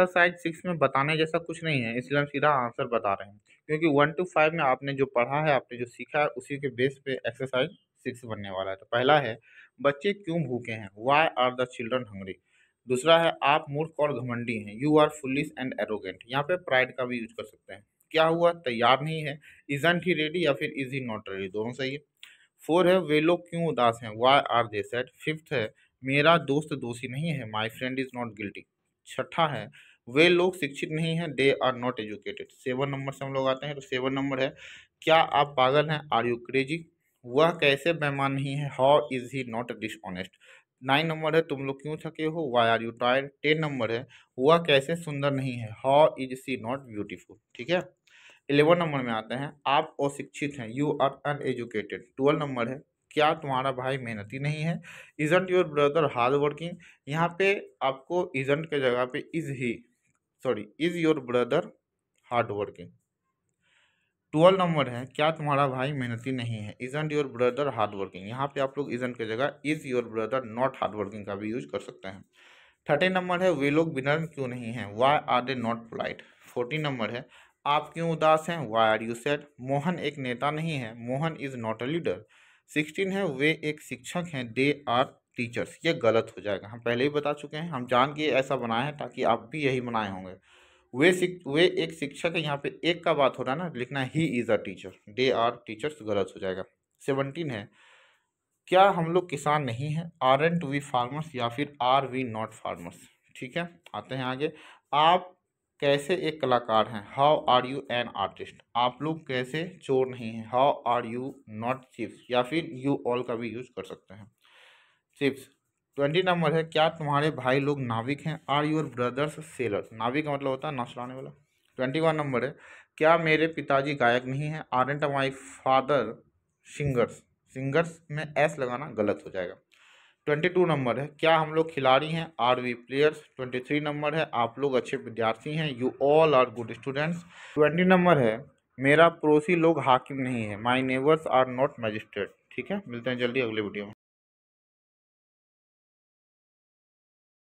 exercise six में बताने जैसा कुछ नहीं है इसलिए हम सीधा आंसर बता रहे हैं क्योंकि वन टू फाइव में आपने जो पढ़ा है आपने जो सीखा है उसी के बेस पे एक्सरसाइज सिक्स बनने वाला है तो पहला है बच्चे क्यों भूखे हैं why are the children hungry दूसरा है आप मूर्ख और घमंडी हैं you are foolish and arrogant यहाँ पे प्राइड का भी यूज कर सकते हैं क्या हुआ तैयार नहीं है एंट ही रेडी या फिर इज ही नॉट रेडी दोनों सही है फोर है वे लोग क्यों उदास हैं why are they sad fifth है मेरा दोस्त दोषी नहीं है my friend is not guilty छठा है वे लोग शिक्षित नहीं हैं they are not educated seven number से हम लोग आते हैं तो सेवन नंबर है क्या आप पागल हैं आर यू क्रेजी वह कैसे बेमान नहीं है how is he not dishonest nine number है तुम लोग क्यों थके हो why are you tired ten number है वह कैसे सुंदर नहीं है how is she not beautiful ठीक है इलेवन नंबर में आते हैं आप अशिक्षित हैं you are uneducated twelve number है क्या तुम्हारा भाई मेहनती नहीं है isn't your brother hard working यहाँ पे आपको इजेंट के जगह पे is he sorry is your brother hard working twelve number है क्या तुम्हारा भाई मेहनती नहीं है isn't your brother hard working यहाँ पे आप लोग इजेंट के जगह is your brother not hard working का भी यूज कर सकते हैं थर्टीन नंबर है वे लोग विनर क्यों नहीं है why are they not polite fourteen number है आप क्यों उदास हैं why are you sad Mohan एक नेता नहीं है Mohan is not a leader sixteen है वे एक शिक्षक हैं दे आर टीचर्स ये गलत हो जाएगा हम पहले ही बता चुके हैं हम जान के ऐसा बनाए हैं ताकि आप भी यही बनाए होंगे वे वे एक शिक्षक है यहाँ पे एक का बात हो रहा है ना लिखना ही is a teacher they are teachers गलत हो जाएगा सेवनटीन है क्या हम लोग किसान नहीं हैं आर एंड वी फार्मर्स या फिर आर वी नॉट फार्मर्स ठीक है आते हैं आगे आप कैसे एक कलाकार हैं how are you an artist आप लोग कैसे चोर नहीं हैं how are you not chips या फिर यू ऑल का भी यूज़ कर सकते हैं चिप्स ट्वेंटी नंबर है क्या तुम्हारे भाई लोग नाविक हैं आर योर ब्रदर्स सेलर नाविक का मतलब होता है नाव चलाने वाला ट्वेंटी वन नंबर है क्या मेरे पिताजी गायक नहीं हैं are and my father singers singers में एस लगाना गलत हो जाएगा ट्वेंटी टू नंबर है क्या हम लोग खिलाड़ी हैं are we players twenty three नंबर है आप लोग अच्छे विद्यार्थी हैं you all are good students twenty नंबर है मेरा पड़ोसी लोग हाकिम नहीं है my neighbours are not magistrate ठीक है मिलते हैं जल्दी अगले वीडियो में